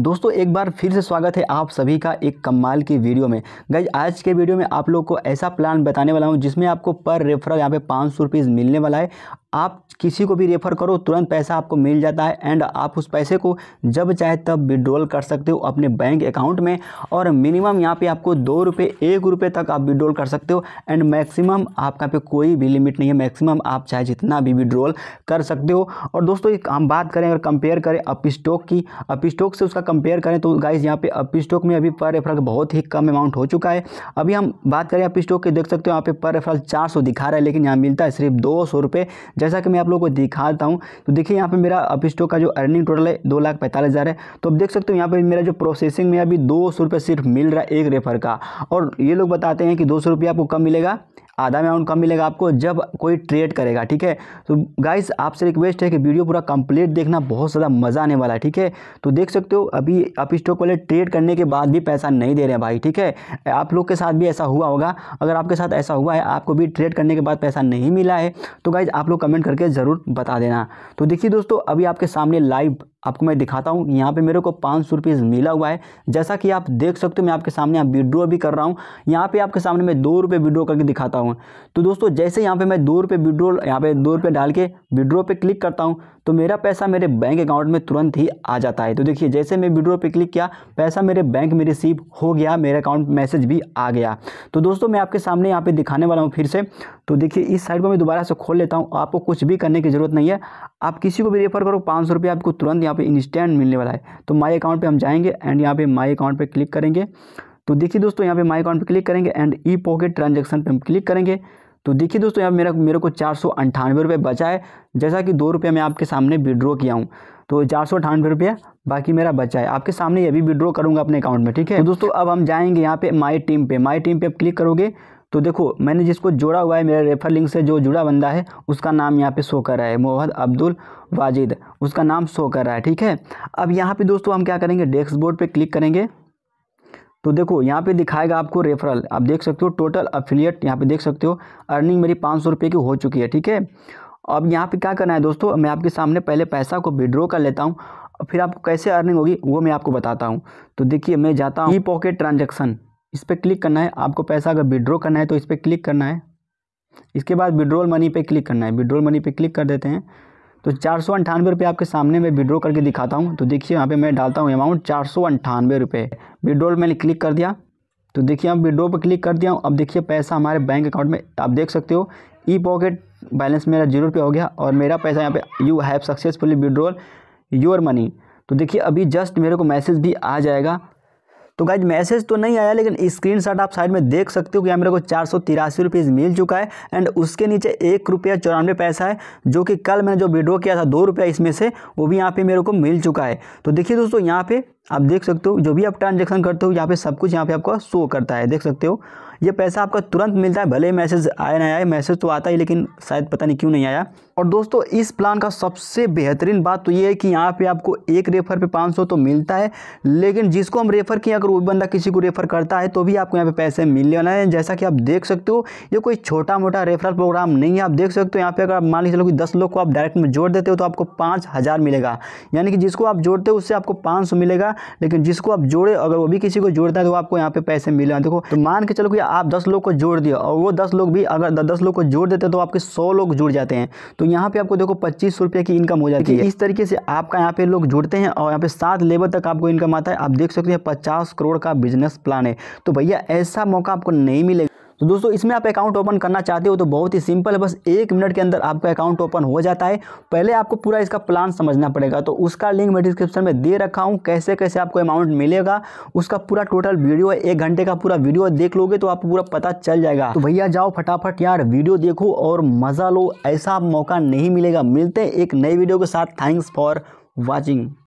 दोस्तों एक बार फिर से स्वागत है आप सभी का एक कमाल की वीडियो में गई आज के वीडियो में आप लोग को ऐसा प्लान बताने वाला हूँ जिसमें आपको पर रेफरल यहाँ पे पाँच सौ रुपीज़ मिलने वाला है आप किसी को भी रेफ़र करो तुरंत पैसा आपको मिल जाता है एंड आप उस पैसे को जब चाहे तब विड्रॉल कर सकते हो अपने बैंक अकाउंट में और मिनिमम यहाँ पे आपको दो रुपये एक रुपये तक आप विड्रॉल कर सकते हो एंड मैक्सिमम आपका पे कोई भी लिमिट नहीं है मैक्सिमम आप चाहे जितना भी विड्रॉल कर सकते हो और दोस्तों एक हम बात करें अगर कंपेयर करें अप स्टॉक की अप स्टॉक से उसका कंपेयर करें तो गाइज यहाँ पे अप स्टॉक में अभी पर रेफरल बहुत ही कम अमाउंट हो चुका है अभी हम बात करें अप स्टॉक के देख सकते हो यहाँ पे पर रेफरल चार दिखा रहा है लेकिन यहाँ मिलता है सिर्फ दो सौ जैसा कि मैं आप लोगों को दिखाता हूँ तो देखिए यहाँ पे मेरा अप स्टॉक का जो अर्निंग टोटल है दो लाख पैंतालीस हज़ार है तो आप देख सकते हो यहाँ पे मेरा जो प्रोसेसिंग में अभी दो सौ रुपये सिर्फ मिल रहा है एक रेफर का और ये लोग बताते हैं कि दो सौ रुपये आपको कम मिलेगा आधा अमाउंट कम मिलेगा आपको जब कोई ट्रेड करेगा ठीक है तो गाइस आपसे रिक्वेस्ट है कि वीडियो पूरा कंप्लीट देखना बहुत ज़्यादा मज़ा आने वाला है ठीक है तो देख सकते हो अभी आप स्टॉक वाले ट्रेड करने के बाद भी पैसा नहीं दे रहे हैं भाई ठीक है आप लोग के साथ भी ऐसा हुआ होगा अगर आपके साथ ऐसा हुआ है आपको भी ट्रेड करने के बाद पैसा नहीं मिला है तो गाइज़ आप लोग कमेंट करके ज़रूर बता देना तो देखिए दोस्तों अभी आपके सामने लाइव आपको मैं दिखाता हूँ यहाँ पे मेरे को पाँच सौ रुपीज़ मिला हुआ है जैसा कि आप देख सकते हो मैं आपके सामने आप विड्रॉ भी कर रहा हूँ यहाँ पे आपके सामने मैं दो रुपये विड्रॉ करके दिखाता हूँ तो दोस्तों जैसे यहाँ पे मैं दो रुपये विड्रॉ यहाँ पे दो रुपये डाल के विड्रॉ पे क्लिक करता हूँ तो मेरा पैसा मेरे बैंक अकाउंट में तुरंत ही आ जाता है तो देखिए जैसे मैं विड्रो पर क्लिक किया पैसा मेरे बैंक में रिसीव हो गया मेरे अकाउंट मैसेज भी आ गया तो दोस्तों मैं आपके सामने यहाँ पर दिखाने वाला हूँ फिर से तो देखिए इस साइड को मैं दोबारा से खोल लेता हूँ आपको कुछ भी करने की ज़रूरत नहीं है आप किसी को भी रेफर करो पाँच सौ रुपये आपको तुरंत यहाँ पे इंस्टेंट मिलने वाला है तो माई अकाउंट पर हम जाएंगे एंड यहाँ पे माई अकाउंट पर क्लिक करेंगे तो देखिए दोस्तों यहाँ पे माई अकाउंट पे क्लिक करेंगे एंड ई पॉकेट ट्रांजेक्शन पे हम क्लिक करेंगे तो देखिए दोस्तों यहाँ मेरा मेरे को चार सौ अंठानवे रुपये बचा है जैसा कि दो रुपये मैं आपके सामने विड्रॉ किया हूँ तो चार सौ अठानवे रुपये बाकी मेरा बचा है आपके सामने ये भी विड्रॉ करूँगा अपने अकाउंट में ठीक है तो दोस्तों अब हम जाएंगे यहाँ पे माई टीम पे माई टीम पे आप क्लिक करोगे तो देखो मैंने जिसको जोड़ा हुआ है मेरे रेफर लिंक से जो जुड़ा बंदा है उसका नाम यहाँ पे शो कर रहा है मोहम्मद अब्दुल वाजिद उसका नाम शो कर रहा है ठीक है अब यहाँ पे दोस्तों हम क्या करेंगे बोर्ड पे क्लिक करेंगे तो देखो यहाँ पे दिखाएगा आपको रेफरल आप देख सकते हो टोटल अफिलियट यहाँ पे देख सकते हो अर्निंग मेरी पाँच सौ रुपये की हो चुकी है ठीक है अब यहाँ पे क्या करना है दोस्तों मैं आपके सामने पहले पैसा को विड्रॉ कर लेता हूँ फिर आपको कैसे अर्निंग होगी वो मैं आपको बताता हूँ तो देखिए मैं जाता हूँ ई पॉकेट ट्रांजेक्शन इस पर क्लिक करना है आपको पैसा अगर विड्रॉ करना है तो इस पर क्लिक करना है इसके बाद विड्रोल मनी पे क्लिक करना है विड्रोल मनी पे क्लिक कर देते हैं तो चार सौ अंठानवे रुपये आपके सामने मैं विड्रॉ करके दिखाता हूँ तो देखिए यहाँ पे मैं डालता हूँ अमाउंट चार सौ अंठानवे रुपये विड्रॉल मैंने क्लिक कर दिया तो देखिए अब विड्रॉ पर क्लिक कर दिया अब देखिए पैसा हमारे बैंक अकाउंट में आप देख सकते हो ई पॉकेट बैलेंस मेरा जीरो रुपये हो गया और मेरा पैसा यहाँ पर you have successfully withdrawal your money तो देखिए अभी जस्ट मेरे को मैसेज भी आ जाएगा तो गाइज मैसेज तो नहीं आया लेकिन स्क्रीनशॉट आप साइड में देख सकते हो कि मेरे को चार सौ तिरासी मिल चुका है एंड उसके नीचे एक रुपया चौरानवे पैसा है जो कि कल मैंने जो विड्रो किया था दो रुपया इसमें से वो भी यहाँ पे मेरे को मिल चुका है तो देखिए दोस्तों यहाँ पे आप देख सकते हो जो भी आप ट्रांजेक्शन करते हो यहाँ पे सब कुछ यहाँ पे आपका शो करता है देख सकते हो ये पैसा आपका तुरंत मिलता है भले मैसेज आया नहीं आए मैसेज तो आता ही लेकिन शायद पता नहीं क्यों नहीं आया और दोस्तों इस प्लान का सबसे बेहतरीन बात तो ये है कि यहाँ पे आपको एक रेफर पे 500 तो मिलता है लेकिन जिसको हम रेफर किए अगर वो बंदा किसी को रेफर करता है तो भी आपको यहाँ पे पैसे मिलने वाला है जैसा कि आप देख सकते हो ये कोई छोटा मोटा रेफरल प्रोग्राम नहीं है आप देख सकते हो यहाँ पे अगर आप मान लीजिए चलो कि दस लोग को आप डायरेक्ट में जोड़ देते हो तो आपको पाँच हज़ार मिलेगा यानी कि जिसको आप जोड़ते हो उससे आपको पाँच सौ मिलेगा लेकिन जिसको आप जोड़े अगर वो भी किसी को जोड़ता है तो आपको यहाँ पे पैसे मिले देखो तो मान के चलो कि आप दस लोग को जोड़ दिया और वो दस लोग भी अगर दस लोग को जोड़ देते तो आपके सौ लोग जुड़ जाते हैं तो यहाँ पे आपको देखो पच्चीस रुपये की इनकम हो जाती है इस तरीके से आपका यहाँ पे लोग जुड़ते हैं और यहाँ पे सात लेवल तक आपको इनकम आता है आप देख सकते हैं पचास करोड़ का बिजनेस प्लान है तो भैया ऐसा मौका आपको नहीं मिलेगा तो दोस्तों इसमें आप अकाउंट ओपन करना चाहते हो तो बहुत ही सिंपल है बस एक मिनट के अंदर आपका अकाउंट ओपन हो जाता है पहले आपको पूरा इसका प्लान समझना पड़ेगा तो उसका लिंक मैं डिस्क्रिप्शन में दे रखा हूँ कैसे कैसे आपको अमाउंट मिलेगा उसका पूरा टोटल वीडियो है एक घंटे का पूरा वीडियो देख लोगे तो आपको पूरा पता चल जाएगा तो भैया जाओ फटाफट यार वीडियो देखो और मज़ा लो ऐसा मौका नहीं मिलेगा मिलते हैं एक नए वीडियो के साथ थैंक्स फॉर वॉचिंग